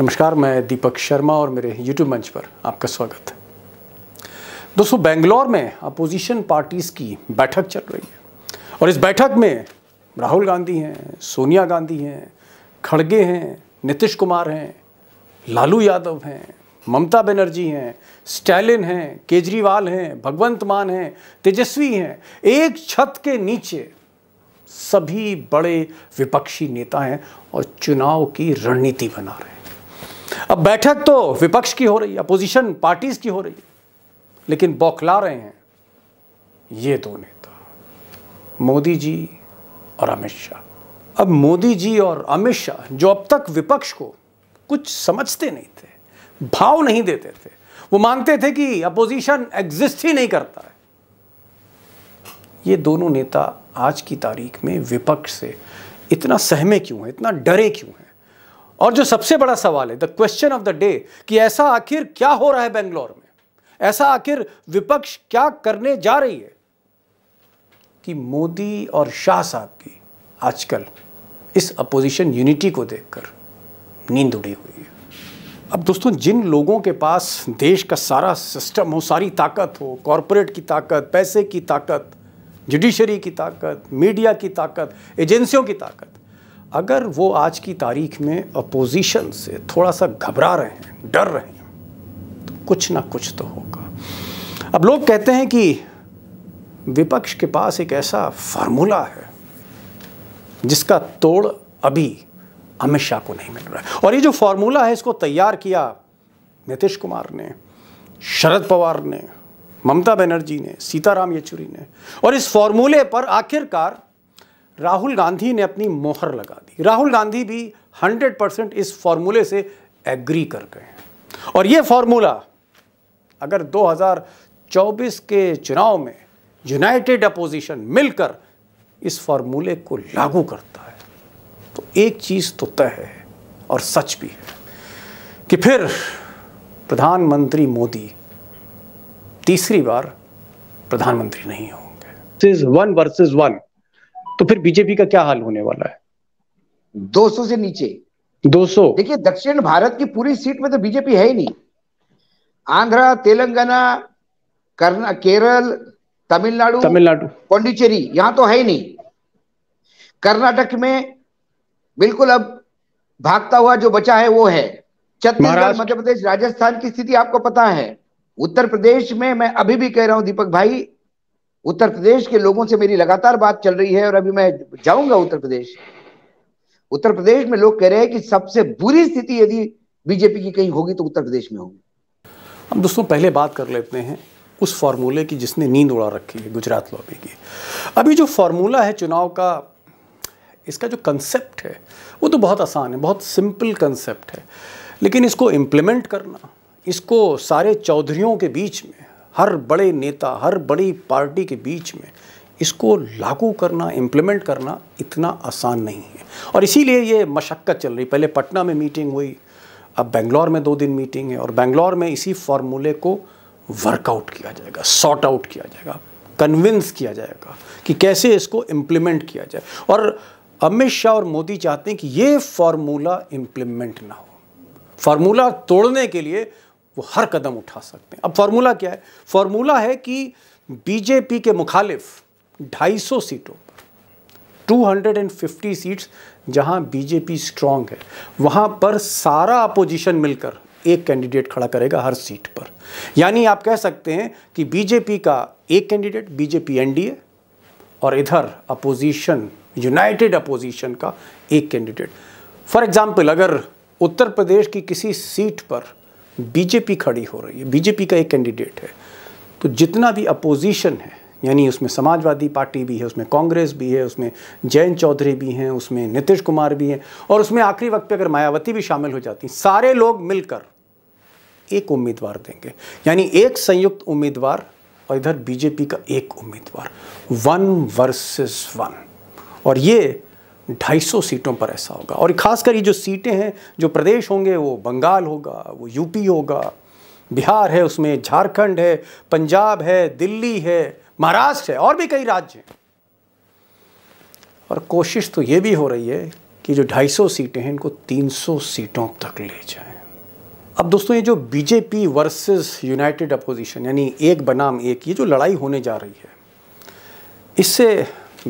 नमस्कार मैं दीपक शर्मा और मेरे यूट्यूब मंच पर आपका स्वागत है दोस्तों बेंगलोर में अपोजिशन पार्टीज़ की बैठक चल रही है और इस बैठक में राहुल गांधी हैं सोनिया गांधी हैं खड़गे हैं नीतीश कुमार हैं लालू यादव हैं ममता बनर्जी हैं स्टैलिन हैं केजरीवाल हैं भगवंत मान हैं तेजस्वी हैं एक छत के नीचे सभी बड़े विपक्षी नेता हैं और चुनाव की रणनीति बना रहे हैं अब बैठक तो विपक्ष की हो रही है अपोजिशन पार्टीज की हो रही है लेकिन बौखला रहे हैं ये दो नेता मोदी जी और अमित शाह अब मोदी जी और अमित शाह जो अब तक विपक्ष को कुछ समझते नहीं थे भाव नहीं देते थे वो मानते थे कि अपोजिशन एग्जिस्ट ही नहीं करता है ये दोनों नेता आज की तारीख में विपक्ष से इतना सहमे क्यों हैं इतना डरे क्यों हैं और जो सबसे बड़ा सवाल है the question of the day कि ऐसा आखिर क्या हो रहा है बेंगलोर में ऐसा आखिर विपक्ष क्या करने जा रही है कि मोदी और शाह साहब की आजकल इस अपोजिशन यूनिटी को देखकर नींद उड़ी हुई है अब दोस्तों जिन लोगों के पास देश का सारा सिस्टम हो सारी ताकत हो कॉरपोरेट की ताकत पैसे की ताकत जुडिशरी की ताकत मीडिया की ताकत एजेंसियों की ताकत अगर वो आज की तारीख में अपोजिशन से थोड़ा सा घबरा रहे हैं डर रहे हैं तो कुछ ना कुछ तो होगा अब लोग कहते हैं कि विपक्ष के पास एक ऐसा फार्मूला है जिसका तोड़ अभी अमित शाह को नहीं मिल रहा है और ये जो फार्मूला है इसको तैयार किया नीतीश कुमार ने शरद पवार ने ममता बनर्जी ने सीताराम येचुरी ने और इस फॉर्मूले पर आखिरकार राहुल गांधी ने अपनी मोहर लगा दी राहुल गांधी भी 100 परसेंट इस फॉर्मूले से एग्री कर गए और ये फॉर्मूला अगर 2024 के चुनाव में यूनाइटेड अपोजिशन मिलकर इस फॉर्मूले को लागू करता है तो एक चीज़ तो तय है और सच भी है कि फिर प्रधानमंत्री मोदी तीसरी बार प्रधानमंत्री नहीं होंगे वन वर्सेस वन तो फिर बीजेपी का क्या हाल होने वाला है 200 से नीचे 200 देखिए दक्षिण भारत की पूरी सीट में तो बीजेपी है ही नहीं आंध्र तेलंगाना करना केरल तमिलनाडु तमिलनाडु पौंडीचेरी यहां तो है ही नहीं कर्नाटक में बिल्कुल अब भागता हुआ जो बचा है वो है छत्तीसगढ़ मध्य प्रदेश राजस्थान की स्थिति आपको पता है उत्तर प्रदेश में मैं अभी भी कह रहा हूं दीपक भाई उत्तर प्रदेश के लोगों से मेरी लगातार बात चल रही है और अभी मैं जाऊंगा उत्तर प्रदेश उत्तर प्रदेश में लोग कह रहे हैं कि सबसे बुरी स्थिति यदि बीजेपी की कहीं होगी तो उत्तर प्रदेश में होगी हम दोस्तों पहले बात कर लेते हैं उस फॉर्मूले की जिसने नींद उड़ा रखी है गुजरात लॉबी की अभी जो फॉर्मूला है चुनाव का इसका जो कंसेप्ट है वो तो बहुत आसान है बहुत सिंपल कंसेप्ट है लेकिन इसको इम्प्लीमेंट करना इसको सारे चौधरीों के बीच में हर बड़े नेता हर बड़ी पार्टी के बीच में इसको लागू करना इम्प्लीमेंट करना इतना आसान नहीं है और इसीलिए ये मशक्क़त चल रही पहले पटना में मीटिंग हुई अब बेंगलौर में दो दिन मीटिंग है और बेंगलौर में इसी फार्मूले को वर्कआउट किया जाएगा सॉर्ट आउट किया जाएगा कन्विंस किया जाएगा कि कैसे इसको इम्प्लीमेंट किया जाए और अमित शाह और मोदी चाहते हैं कि ये फार्मूला इम्प्लीमेंट ना हो फार्मूला तोड़ने के लिए वो हर कदम उठा सकते हैं अब फार्मूला क्या है फार्मूला है कि बीजेपी के मुखालिफ 250 सीटों पर 250 सीट्स जहां बीजेपी स्ट्रांग है वहां पर सारा अपोजिशन मिलकर एक कैंडिडेट खड़ा करेगा हर सीट पर यानी आप कह सकते हैं कि बीजेपी का एक कैंडिडेट बीजेपी एनडीए और इधर अपोजिशन यूनाइटेड अपोजिशन का एक कैंडिडेट फॉर एग्जाम्पल अगर उत्तर प्रदेश की किसी सीट पर बीजेपी खड़ी हो रही है बीजेपी का एक कैंडिडेट है तो जितना भी अपोजिशन है यानी उसमें समाजवादी पार्टी भी है उसमें कांग्रेस भी है उसमें जयंत चौधरी भी हैं उसमें नीतीश कुमार भी हैं और उसमें आखिरी वक्त पे अगर मायावती भी शामिल हो जाती सारे लोग मिलकर एक उम्मीदवार देंगे यानी एक संयुक्त उम्मीदवार और इधर बीजेपी का एक उम्मीदवार वन वर्सेस वन और ये 250 सीटों पर ऐसा होगा और खासकर ये जो सीटें हैं जो प्रदेश होंगे वो बंगाल होगा वो यूपी होगा बिहार है उसमें झारखंड है पंजाब है दिल्ली है महाराष्ट्र है और भी कई राज्य हैं और कोशिश तो ये भी हो रही है कि जो 250 सीटें हैं इनको 300 सीटों तक ले जाए अब दोस्तों ये जो बीजेपी वर्सेस यूनाइटेड अपोजिशन यानी एक बनाम एक ये जो लड़ाई होने जा रही है इससे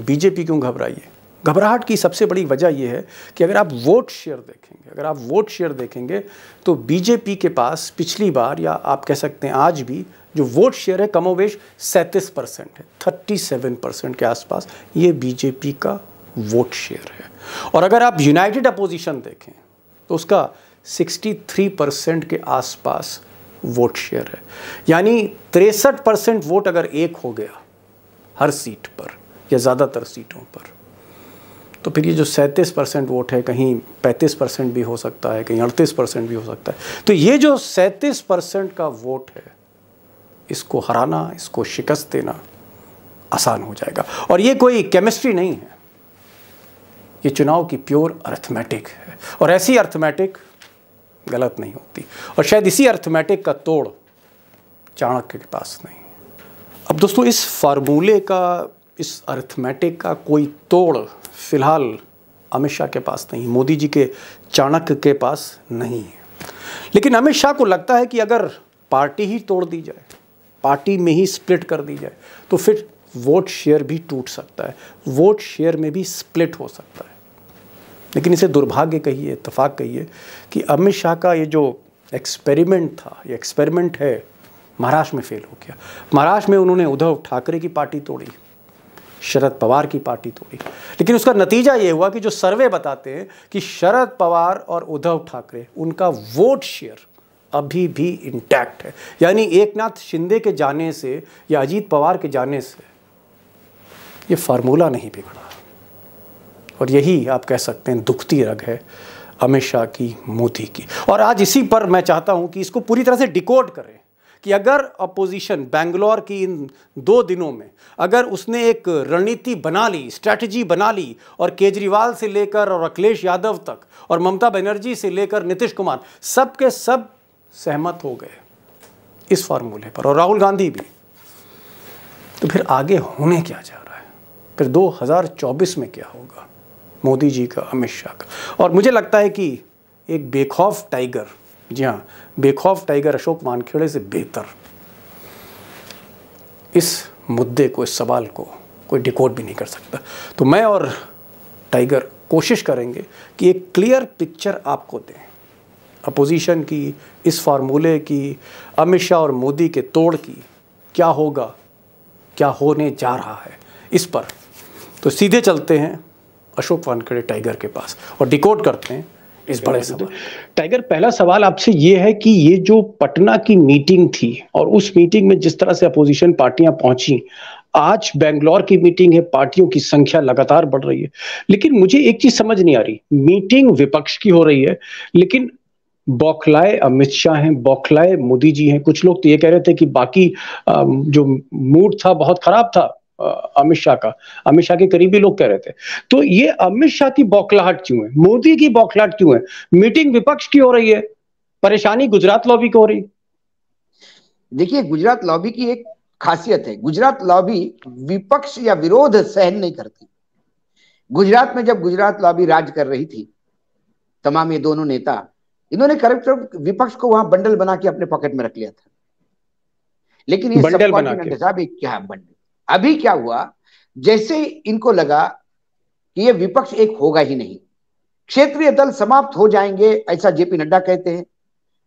बीजेपी क्यों घबराई है घबराहट की सबसे बड़ी वजह यह है कि अगर आप वोट शेयर देखेंगे अगर आप वोट शेयर देखेंगे तो बीजेपी के पास पिछली बार या आप कह सकते हैं आज भी जो वोट शेयर है कमोवेश सैंतीस परसेंट है थर्टी सेवन परसेंट के आसपास ये बीजेपी का वोट शेयर है और अगर आप यूनाइटेड अपोजिशन देखें तो उसका सिक्सटी थ्री परसेंट के आसपास वोट शेयर है यानी तिरसठ परसेंट वोट अगर एक हो गया हर सीट पर या ज़्यादातर सीटों पर तो फिर ये जो सैंतीस परसेंट वोट है कहीं पैंतीस परसेंट भी हो सकता है कहीं अड़तीस परसेंट भी हो सकता है तो ये जो सैंतीस परसेंट का वोट है इसको हराना इसको शिकस्त देना आसान हो जाएगा और ये कोई केमिस्ट्री नहीं है ये चुनाव की प्योर अर्थमेटिक है और ऐसी अर्थमेटिक गलत नहीं होती और शायद इसी अर्थमेटिक का तोड़ चाणक्य के पास नहीं अब दोस्तों इस फार्मूले का इस अर्थमेटिक का कोई तोड़ फ़िलहाल अमित शाह के पास नहीं मोदी जी के चाणक्य के पास नहीं है लेकिन अमित शाह को लगता है कि अगर पार्टी ही तोड़ दी जाए पार्टी में ही स्प्लिट कर दी जाए तो फिर वोट शेयर भी टूट सकता है वोट शेयर में भी स्प्लिट हो सकता है लेकिन इसे दुर्भाग्य कहिए इतफाक़ कहिए कि अमित शाह का ये जो एक्सपेरिमेंट था ये एक्सपेरिमेंट है महाराष्ट्र में फेल हो गया महाराष्ट्र में उन्होंने उद्धव ठाकरे की पार्टी तोड़ी शरद पवार की पार्टी तोड़ी लेकिन उसका नतीजा ये हुआ कि जो सर्वे बताते हैं कि शरद पवार और उद्धव ठाकरे उनका वोट शेयर अभी भी इंटैक्ट है यानी एक नाथ शिंदे के जाने से या अजीत पवार के जाने से ये फार्मूला नहीं बिगड़ा और यही आप कह सकते हैं दुखती रग है अमित शाह की मोदी की और आज इसी पर मैं चाहता हूं कि इसको पूरी तरह से डिकोड करें कि अगर अपोजिशन बेंगलोर की इन दो दिनों में अगर उसने एक रणनीति बना ली स्ट्रैटेजी बना ली और केजरीवाल से लेकर और अखिलेश यादव तक और ममता बनर्जी से लेकर नीतीश कुमार सब के सब सहमत हो गए इस फॉर्मूले पर और राहुल गांधी भी तो फिर आगे होने क्या जा रहा है फिर 2024 में क्या होगा मोदी जी का अमित शाह का और मुझे लगता है कि एक बेखौफ टाइगर जी हाँ बेखौफ टाइगर अशोक मानखेड़े से बेहतर इस मुद्दे को इस सवाल को कोई डिकोड भी नहीं कर सकता तो मैं और टाइगर कोशिश करेंगे कि एक क्लियर पिक्चर आपको दें अपोजिशन की इस फार्मूले की अमित शाह और मोदी के तोड़ की क्या होगा क्या होने जा रहा है इस पर तो सीधे चलते हैं अशोक वानखेड़े टाइगर के पास और डिकोड करते हैं इस बड़े सवाल टाइगर पहला सवाल आपसे ये है कि ये जो पटना की मीटिंग थी और उस मीटिंग में जिस तरह से अपोजिशन पार्टियां पहुंची आज बेंगलोर की मीटिंग है पार्टियों की संख्या लगातार बढ़ रही है लेकिन मुझे एक चीज समझ नहीं आ रही मीटिंग विपक्ष की हो रही है लेकिन बौखलाए अमित शाह हैं बौखलाए मोदी जी हैं कुछ लोग तो ये कह रहे थे कि बाकी जो मूड था बहुत खराब था अमित शाह का अमित शाह के करीबी लोग कह रहे थे तो ये अमित शाह की बौखलाहट क्यों है मोदी की बौखलाहट क्यों है मीटिंग विपक्ष की हो रही है परेशानी गुजरात लॉबी की हो रही देखिए गुजरात लॉबी की एक खासियत है गुजरात लॉबी विपक्ष या विरोध सहन नहीं करती गुजरात में जब गुजरात लॉबी राज कर रही थी तमाम ये दोनों नेता इन्होंने करप्ट विपक्ष को वहां बंडल बना के अपने पॉकेट में रख लिया था लेकिन ये बंडल बना के। क्या बंडल अभी क्या हुआ जैसे इनको लगा कि ये विपक्ष एक होगा ही नहीं क्षेत्रीय दल समाप्त हो जाएंगे ऐसा जेपी नड्डा कहते हैं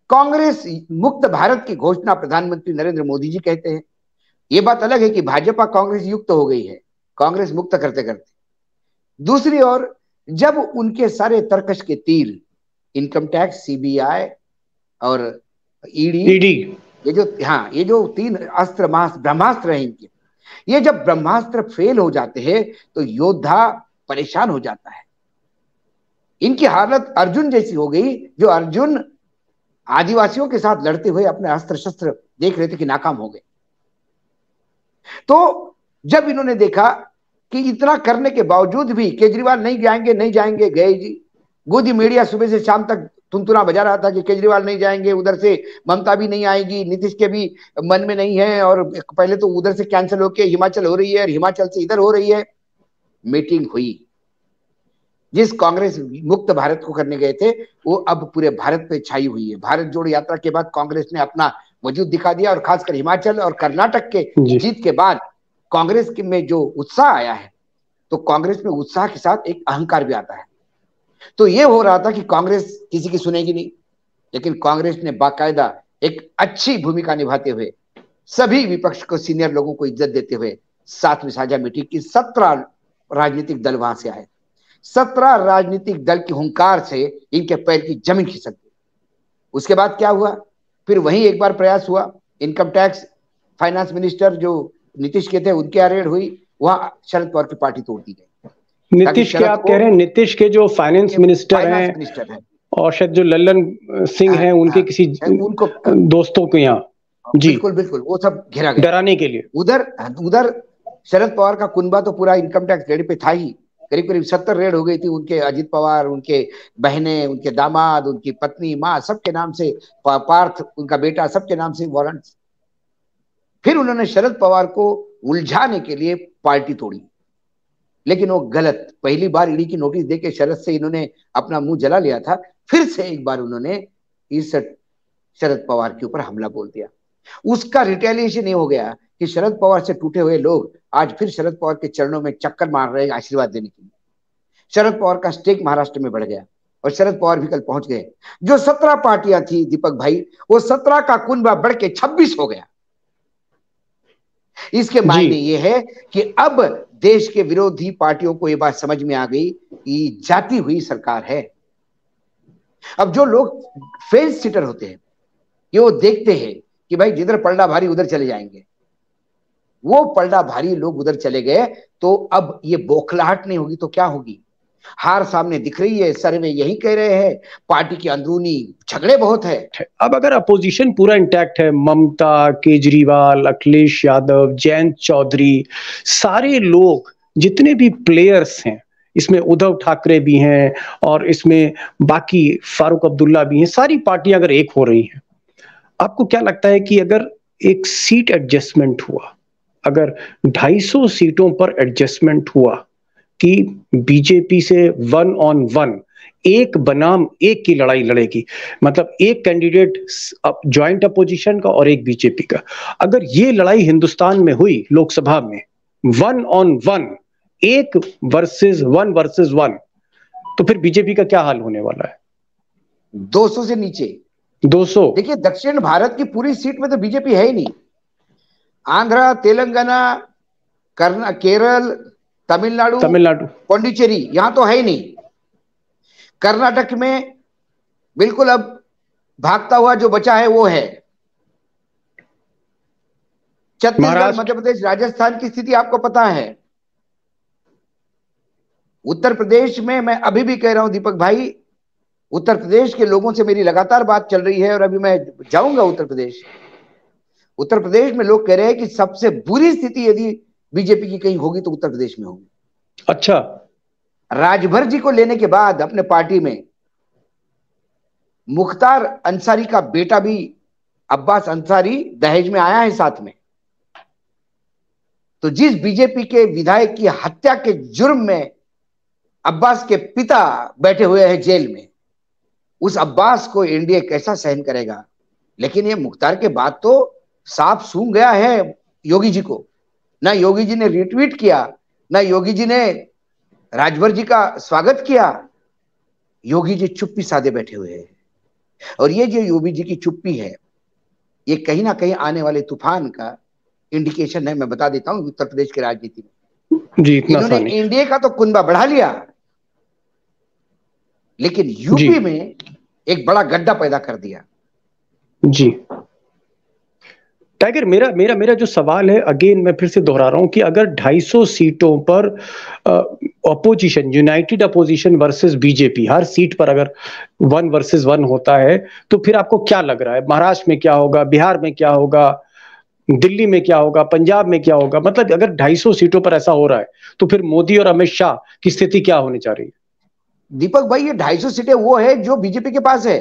कांग्रेस मुक्त भारत की घोषणा प्रधानमंत्री नरेंद्र मोदी जी कहते हैं ये बात अलग है कि भाजपा कांग्रेस युक्त हो गई है कांग्रेस मुक्त करते करते दूसरी ओर जब उनके सारे तर्कश के तीर इनकम टैक्स सीबीआई और ईडी ये जो हाँ ये जो तीन अस्त्र ब्रह्मास्त्र है इनके ये जब ब्रह्मास्त्र फेल हो जाते हैं तो योद्धा परेशान हो जाता है इनकी हालत अर्जुन जैसी हो गई जो अर्जुन आदिवासियों के साथ लड़ते हुए अपने अस्त्र शस्त्र देख रहे थे कि नाकाम हो गए तो जब इन्होंने देखा कि इतना करने के बावजूद भी केजरीवाल नहीं जाएंगे नहीं जाएंगे गए जी गोदी मीडिया सुबह से शाम तक तुनतुना बजा रहा था कि केजरीवाल नहीं जाएंगे उधर से ममता भी नहीं आएगी नीतीश के भी मन में नहीं है और पहले तो उधर से कैंसिल होके हिमाचल हो रही है और हिमाचल से इधर हो रही है मीटिंग हुई जिस कांग्रेस मुक्त भारत को करने गए थे वो अब पूरे भारत पे छाई हुई है भारत जोड़ यात्रा के बाद कांग्रेस ने अपना वजूद दिखा दिया और खासकर हिमाचल और कर्नाटक के जीत के बाद कांग्रेस में जो उत्साह आया है तो कांग्रेस में उत्साह के साथ एक अहंकार भी आता है तो ये हो रहा था कि कांग्रेस किसी की सुनेगी नहीं लेकिन कांग्रेस ने बाकायदा एक अच्छी भूमिका निभाते हुए सभी विपक्ष को सीनियर लोगों को इज्जत देते हुए सातवीं साझा मीटिंग की सत्रह राजनीतिक दल वहां से आए सत्रह राजनीतिक दल की हंकार से इनके पैर की जमीन खिसक गई उसके बाद क्या हुआ फिर वही एक बार प्रयास हुआ इनकम टैक्स फाइनेंस मिनिस्टर जो नीतीश के थे उनके अरेड हुई वहां शरद पवार की पार्टी तोड़ दी गई नीतीश के आप कह रहे हैं नीतीश के जो फाइनेंस मिनिस्टर हैं और शायद जो लल्लन सिंह हाँ, हैं उनके हाँ, किसी तो उनको दोस्तों के यहाँ हाँ, जी बिल्कुल बिल्कुल वो सब घेरा डराने के लिए उधर उधर शरद पवार का कुनबा तो पूरा इनकम टैक्स रेड पे था ही करीब करीब सत्तर रेड हो गई थी उनके अजीत पवार उनके बहने उनके दामाद उनकी पत्नी माँ सबके नाम से पार्थ उनका बेटा सबके नाम से वारंट फिर उन्होंने शरद पवार को उलझाने के लिए पार्टी तोड़ी लेकिन वो गलत पहली बार ईडी की नोटिस देके शरद से इन्होंने अपना मुंह जला लिया था फिर से एक बार उन्होंने इस शरद पवार के ऊपर हमला बोल दिया उसका रिटेलिएशन ये हो गया कि शरद पवार से टूटे हुए लोग आज फिर शरद पवार के चरणों में चक्कर मार रहे आशीर्वाद देने के लिए शरद पवार का स्टेक महाराष्ट्र में बढ़ गया और शरद पवार भी कल पहुंच गए जो सत्रह पार्टियां थी दीपक भाई वो सत्रह का कुंबा बढ़ के छब्बीस हो गया इसके मायने ये है कि अब देश के विरोधी पार्टियों को यह बात समझ में आ गई कि जाती हुई सरकार है अब जो लोग फेल सिटर होते हैं ये वो देखते हैं कि भाई जिधर पलड़ा भारी उधर चले जाएंगे वो पलड़ा भारी लोग उधर चले गए तो अब ये बौखलाहट नहीं होगी तो क्या होगी हार सामने दिख रही है सर्वे यही कह रहे हैं पार्टी के अंदरूनी झगड़े बहुत है अब अगर अपोजिशन पूरा इंटैक्ट है ममता केजरीवाल अखिलेश यादव जयंत चौधरी सारे लोग जितने भी प्लेयर्स हैं इसमें उद्धव ठाकरे भी हैं और इसमें बाकी फारूक अब्दुल्ला भी हैं सारी पार्टियां अगर एक हो रही हैं आपको क्या लगता है कि अगर एक सीट एडजस्टमेंट हुआ अगर 250 सीटों पर एडजस्टमेंट हुआ कि बीजेपी से वन ऑन वन एक बनाम एक की लड़ाई लड़ेगी मतलब एक कैंडिडेट ज्वाइंट अपोजिशन का और एक बीजेपी का अगर ये लड़ाई हिंदुस्तान में हुई लोकसभा में वन ऑन वन एक वर्सेस वन वर्सेस वन तो फिर बीजेपी का क्या हाल होने वाला है 200 से नीचे 200 देखिए दक्षिण भारत की पूरी सीट में तो बीजेपी है ही नहीं आंध्र तेलंगाना करना केरल तमिलनाडु तमिलनाडु पौंडीचेरी यहां तो है ही नहीं कर्नाटक में बिल्कुल अब भागता हुआ जो बचा है वो है छत्तीसगढ़ मध्य प्रदेश राजस्थान की स्थिति आपको पता है उत्तर प्रदेश में मैं अभी भी कह रहा हूं दीपक भाई उत्तर प्रदेश के लोगों से मेरी लगातार बात चल रही है और अभी मैं जाऊंगा उत्तर प्रदेश उत्तर प्रदेश में लोग कह रहे हैं कि सबसे बुरी स्थिति यदि बीजेपी की कहीं होगी तो उत्तर प्रदेश में होगी अच्छा राजभर जी को लेने के बाद अपने पार्टी में मुख्तार अंसारी का बेटा भी अब्बास अंसारी दहेज में आया है साथ में तो जिस बीजेपी के विधायक की हत्या के जुर्म में अब्बास के पिता बैठे हुए हैं जेल में उस अब्बास को एनडीए कैसा सहन करेगा लेकिन ये मुख्तार के बाद तो साफ सूंघ गया है योगी जी को ना योगी जी ने रिट्वीट किया ना योगी जी ने राजभर जी का स्वागत किया योगी जी चुप्पी साधे बैठे हुए हैं और ये जो योगी जी की चुप्पी है ये कहीं ना कहीं आने वाले तूफान का इंडिकेशन है मैं बता देता हूं उत्तर प्रदेश की राजनीति में जी इन्होंने एनडीए का तो कुंबा बढ़ा लिया लेकिन यूपी में एक बड़ा गड्ढा पैदा कर दिया जी टाइगर मेरा मेरा मेरा जो सवाल है अगेन मैं फिर से दोहरा रहा हूं कि अगर 250 सीटों पर opposition united opposition versus BJP हर सीट पर अगर वन वर्सेस वन होता है तो फिर आपको क्या लग रहा है महाराष्ट्र में क्या होगा बिहार में क्या होगा दिल्ली में क्या होगा पंजाब में क्या होगा मतलब अगर 250 सीटों पर ऐसा हो रहा है तो फिर मोदी और अमित शाह की स्थिति क्या होने जा रही है दीपक भाई ये 250 सीटें वो है जो बीजेपी के पास है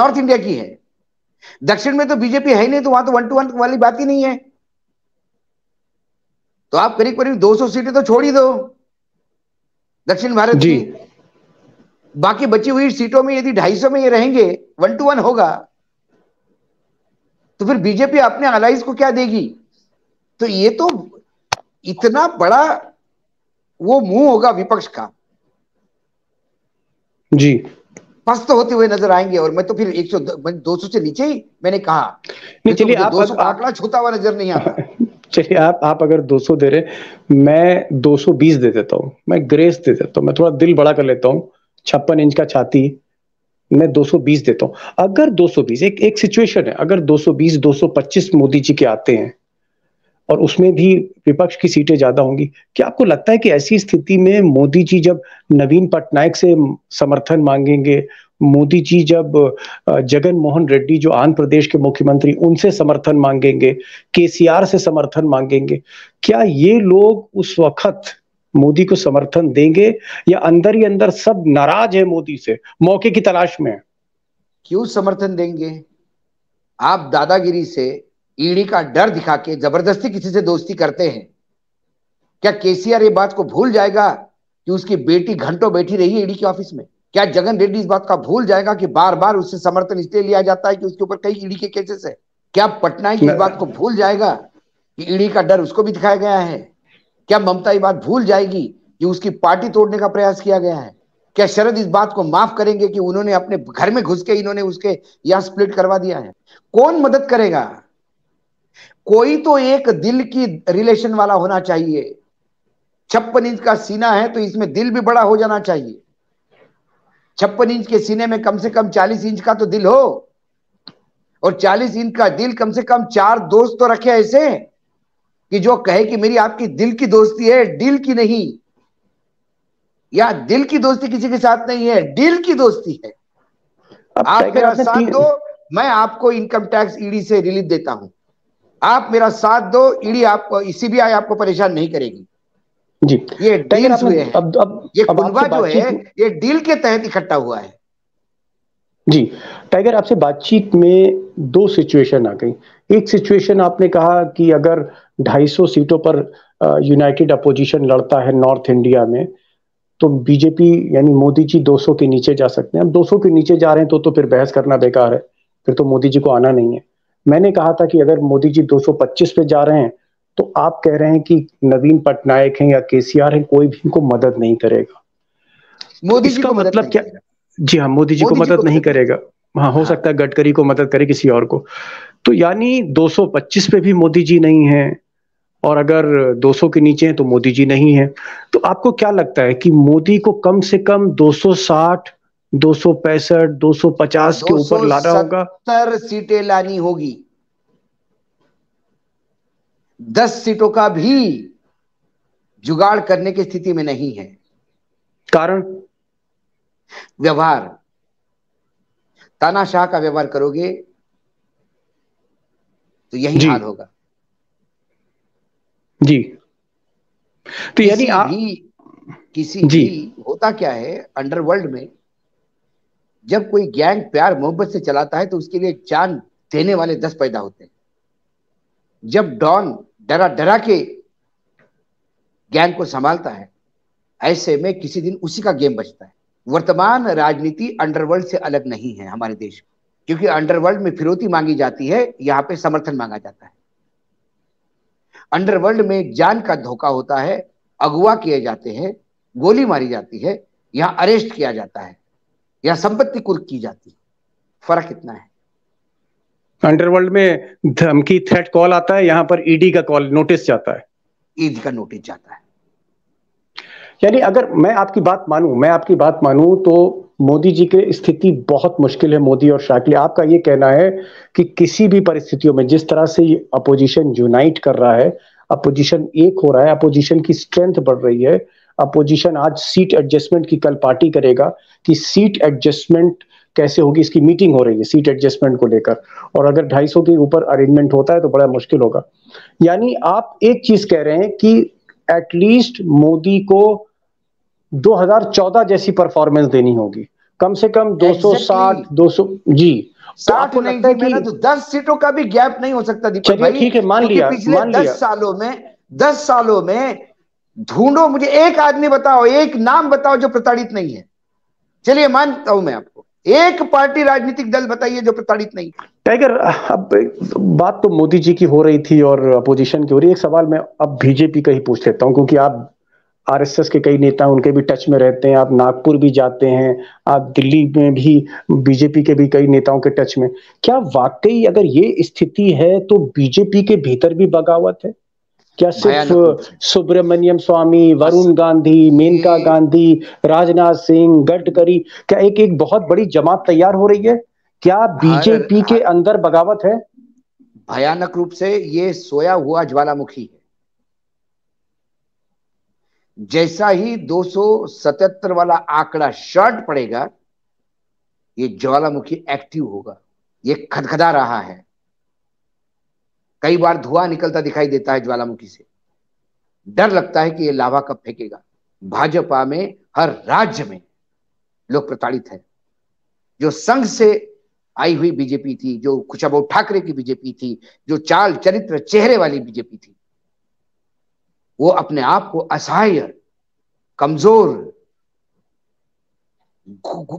नॉर्थ इंडिया की है दक्षिण में तो बीजेपी है ही नहीं तो वहां तो वन टू वन वाली बात ही नहीं है तो आप करीब करीब 200 सीटें तो छोड़ ही दो दक्षिण भारत जी बाकी बची हुई सीटों में यदि 250 में ये रहेंगे वन टू वन होगा तो फिर बीजेपी अपने अलाइज को क्या देगी तो ये तो इतना बड़ा वो मुंह होगा विपक्ष का जी पस्त तो होते हुए नजर आएंगे और मैं तो फिर एक सौ दो सौ से नीचे ही मैंने कहा तो चलिए आप दो सौ आंकड़ा छूता हुआ नजर नहीं आता चलिए आप आप अगर 200 दे रहे मैं 220 दे देता हूँ मैं ग्रेस दे देता हूँ मैं थोड़ा दिल बड़ा कर लेता हूँ छप्पन इंच का छाती मैं 220 देता हूँ अगर 220 एक एक सिचुएशन है अगर 220 225 मोदी जी के आते हैं और उसमें भी विपक्ष की सीटें ज्यादा होंगी क्या आपको लगता है कि ऐसी स्थिति में मोदी जी जब नवीन पटनायक से समर्थन मांगेंगे मोदी जी जब जगन मोहन रेड्डी जो आंध्र प्रदेश के मुख्यमंत्री उनसे समर्थन मांगेंगे केसीआर से समर्थन मांगेंगे क्या ये लोग उस वक्त मोदी को समर्थन देंगे या अंदर ही अंदर सब नाराज है मोदी से मौके की तलाश में क्यों समर्थन देंगे आप दादागिरी से ईडी का डर दिखा के जबरदस्ती किसी से दोस्ती करते हैं क्या केसीआर ये बात को भूल जाएगा कि उसकी बेटी घंटों बैठी रही है ईडी के ऑफिस में क्या जगन रेड्डी इस बात का भूल जाएगा कि बार बार उससे समर्थन इसलिए लिया जाता है कि उसके ऊपर कई ईडी के केसेस है क्या पटना इस बात को भूल जाएगा कि ईडी का डर उसको भी दिखाया गया है क्या ममता ये बात भूल जाएगी कि उसकी पार्टी तोड़ने का प्रयास किया गया है क्या शरद इस बात को माफ करेंगे कि उन्होंने अपने घर में घुस के इन्होंने उसके यहां स्प्लिट करवा दिया है कौन मदद करेगा कोई तो एक दिल की रिलेशन वाला होना चाहिए छप्पन इंच का सीना है तो इसमें दिल भी बड़ा हो जाना चाहिए छप्पन इंच के सीने में कम से कम चालीस इंच का तो दिल हो और चालीस इंच का दिल कम से कम चार दोस्त तो रखे ऐसे कि जो कहे कि मेरी आपकी दिल की दोस्ती है दिल की नहीं या दिल की दोस्ती किसी के साथ नहीं है दिल की दोस्ती है आप मेरा साथ दो मैं आपको इनकम टैक्स ईडी से रिलीफ देता हूं आप मेरा साथ दो ईडी आपको सीबीआई आपको परेशान नहीं करेगी जी ये डील हुए अब अब ये अब जो है ये डील के तहत इकट्ठा हुआ है जी टाइगर आपसे बातचीत में दो सिचुएशन आ गई एक सिचुएशन आपने कहा कि अगर 250 सीटों पर यूनाइटेड अपोजिशन लड़ता है नॉर्थ इंडिया में तो बीजेपी यानी मोदी जी 200 के नीचे जा सकते हैं अब 200 के नीचे जा रहे हैं तो तो फिर बहस करना बेकार है फिर तो मोदी जी को आना नहीं है मैंने कहा था कि अगर मोदी जी 225 पे जा रहे हैं तो आप कह रहे हैं कि नवीन पटनायक हैं या केसीआर हैं कोई भी इनको मदद नहीं करेगा मोदी जी का मतलब क्या जी हाँ मोदी जी को मदद नहीं करेगा हाँ हो हाँ। सकता है गडकरी को मदद करे किसी और को तो यानी 225 पे भी मोदी जी नहीं है और अगर 200 के नीचे हैं तो मोदी जी नहीं है तो आपको क्या लगता है कि मोदी को कम से कम 260 दो सौ पैंसठ दो सौ पचास के ऊपर लाना होगा सत्तर सीटें लानी होगी दस सीटों का भी जुगाड़ करने की स्थिति में नहीं है कारण व्यवहार तानाशाह का व्यवहार करोगे तो यही हाल होगा जी तो यानी आप किसी जी होता क्या है अंडरवर्ल्ड में जब कोई गैंग प्यार मोहब्बत से चलाता है तो उसके लिए जान देने वाले दस पैदा होते हैं जब डॉन डरा डरा के गैंग को संभालता है ऐसे में किसी दिन उसी का गेम बचता है वर्तमान राजनीति अंडरवर्ल्ड से अलग नहीं है हमारे देश में क्योंकि अंडरवर्ल्ड में फिरौती मांगी जाती है यहाँ पे समर्थन मांगा जाता है अंडरवर्ल्ड में जान का धोखा होता है अगवा किए जाते हैं गोली मारी जाती है यहाँ अरेस्ट किया जाता है या संपत्ति कुर्क की जाती है फर्क इतना है अंडरवर्ल्ड में धमकी थ्रेट कॉल आता है यहां पर ईडी e का कॉल नोटिस जाता है ईडी e का नोटिस जाता है यानी अगर मैं आपकी बात मानू मैं आपकी बात मानू तो मोदी जी की स्थिति बहुत मुश्किल है मोदी और शाह के लिए आपका ये कहना है कि किसी भी परिस्थितियों में जिस तरह से ये अपोजिशन यूनाइट कर रहा है अपोजिशन एक हो रहा है अपोजिशन की स्ट्रेंथ बढ़ रही है अपोजिशन आज सीट एडजस्टमेंट की कल पार्टी करेगा कि सीट एडजस्टमेंट कैसे होगी इसकी मीटिंग हो रही है सीट एडजस्टमेंट को लेकर और अगर 250 के ऊपर अरेंजमेंट होता है तो बड़ा मुश्किल होगा यानी आप एक चीज कह रहे हैं कि एटलीस्ट मोदी को 2014 जैसी परफॉर्मेंस देनी होगी कम से कम 260 exactly. 200 जी तो आपको लगता है कि तो 10 सीटों का भी गैप नहीं हो सकता ठीक है मान लिया पिछले मान दस लिया। सालों में दस सालों में ढूंढो मुझे एक आदमी बताओ एक नाम बताओ जो प्रताड़ित नहीं है चलिए मानता हूं मैं आपको एक पार्टी राजनीतिक दल बताइए जो प्रताड़ित नहीं टाइगर अब बात तो मोदी जी की हो रही थी और अपोजिशन की हो रही एक सवाल मैं अब बीजेपी का ही पूछ लेता हूँ क्योंकि आप आरएसएस के कई नेता उनके भी टच में रहते हैं आप नागपुर भी जाते हैं आप दिल्ली में भी बीजेपी के भी कई नेताओं के टच में क्या वाकई अगर ये स्थिति है तो बीजेपी के भीतर भी बगावत है क्या सिर्फ सुब्रमण्यम स्वामी वरुण गांधी मेनका गांधी राजनाथ सिंह गडकरी क्या एक एक बहुत बड़ी जमात तैयार हो रही है क्या बीजेपी के अंदर बगावत है भयानक रूप से ये सोया हुआ ज्वालामुखी है जैसा ही 277 वाला आंकड़ा शर्ट पड़ेगा ये ज्वालामुखी एक्टिव होगा ये खदखदा रहा है कई बार धुआं निकलता दिखाई देता है ज्वालामुखी से डर लगता है कि ये लावा कब फेंकेगा भाजपा में हर राज्य में लोग प्रताड़ित है जो संघ से आई हुई बीजेपी थी जो खुशाबो ठाकरे की बीजेपी थी जो चाल चरित्र चेहरे वाली बीजेपी थी वो अपने आप को असहाय कमजोर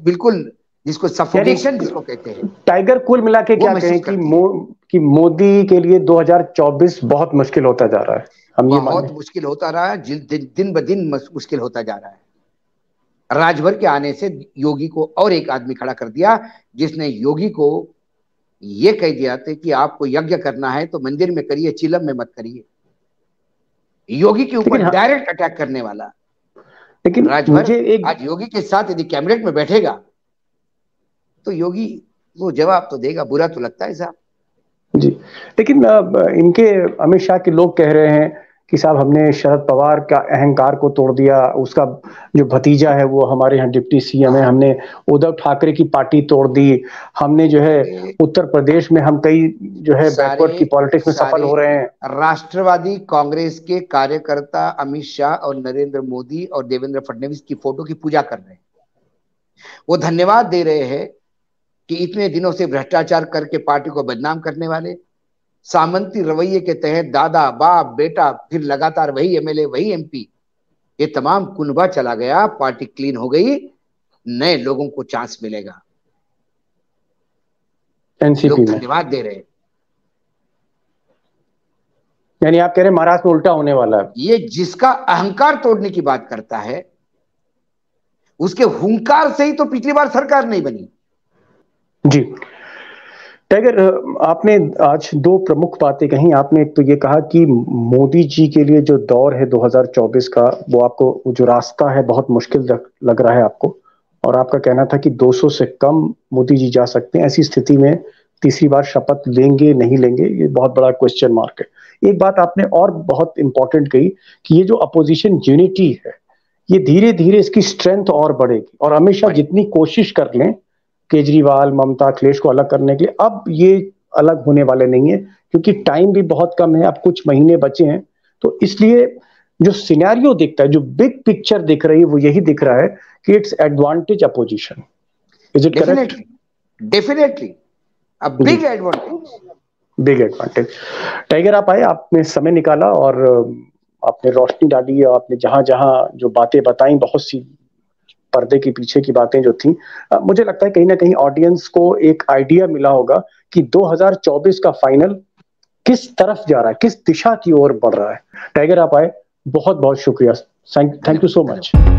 बिल्कुल जिसको सफोकेशन जिसको कहते हैं टाइगर कुल मिला के क्या कहें कि कि मोदी के लिए 2024 बहुत मुश्किल होता जा रहा है हम ये बहुत मुश्किल होता रहा है दिन, दिन ब दिन मुश्किल होता जा रहा है राजभर के आने से योगी को और एक आदमी खड़ा कर दिया जिसने योगी को ये कह दिया था कि आपको यज्ञ करना है तो मंदिर में करिए चिलम में मत करिए योगी के ऊपर डायरेक्ट अटैक हाँ- करने वाला लेकिन राजभर एक... आज योगी के साथ यदि कैबिनेट में बैठेगा तो योगी वो जवाब तो देगा बुरा तो लगता है साहब जी लेकिन इनके अमित शाह के लोग कह रहे हैं कि साहब हमने शरद पवार का अहंकार को तोड़ दिया उसका जो भतीजा है वो हमारे यहाँ डिप्टी सीएम है हमने उद्धव ठाकरे की पार्टी तोड़ दी हमने जो है उत्तर प्रदेश में हम कई जो है बैकवर्ड की पॉलिटिक्स में सफल हो रहे हैं राष्ट्रवादी कांग्रेस के कार्यकर्ता अमित शाह और नरेंद्र मोदी और देवेंद्र फडणवीस की फोटो की पूजा कर रहे हैं वो धन्यवाद दे रहे हैं कि इतने दिनों से भ्रष्टाचार करके पार्टी को बदनाम करने वाले सामंती रवैये के तहत दादा बाप बेटा फिर लगातार वही एमएलए वही एमपी ये तमाम कुनबा चला गया पार्टी क्लीन हो गई नए लोगों को चांस मिलेगा लोग धन्यवाद दे रहे यानी आप कह रहे महाराष्ट्र में उल्टा होने वाला है ये जिसका अहंकार तोड़ने की बात करता है उसके हुंकार से ही तो पिछली बार सरकार नहीं बनी जी टाइगर आपने आज दो प्रमुख बातें कही आपने एक तो ये कहा कि मोदी जी के लिए जो दौर है 2024 का वो आपको जो रास्ता है बहुत मुश्किल लग रहा है आपको और आपका कहना था कि 200 से कम मोदी जी जा सकते हैं ऐसी स्थिति में तीसरी बार शपथ लेंगे नहीं लेंगे ये बहुत बड़ा क्वेश्चन मार्क है एक बात आपने और बहुत इंपॉर्टेंट कही कि ये जो अपोजिशन यूनिटी है ये धीरे धीरे इसकी स्ट्रेंथ और बढ़ेगी और हमेशा जितनी कोशिश कर लें केजरीवाल ममता अखिलेश को अलग करने के लिए अब ये अलग होने वाले नहीं है क्योंकि टाइम भी बहुत कम है अब कुछ महीने बचे हैं तो इसलिए जो सिनेरियो दिखता है जो बिग पिक्चर दिख रही है वो यही दिख रहा है कि it's advantage opposition is it correct definitely big advantage big advantage tiger आप आए आपने समय निकाला और आपने रोशनी डाली और आपने जहां जहां जो बातें बताई बहुत सी पर्दे के पीछे की बातें जो थी मुझे लगता है कहीं ना कहीं ऑडियंस को एक आइडिया मिला होगा कि 2024 का फाइनल किस तरफ जा रहा है किस दिशा की ओर बढ़ रहा है टाइगर आप आए बहुत बहुत शुक्रिया थैंक यू सो मच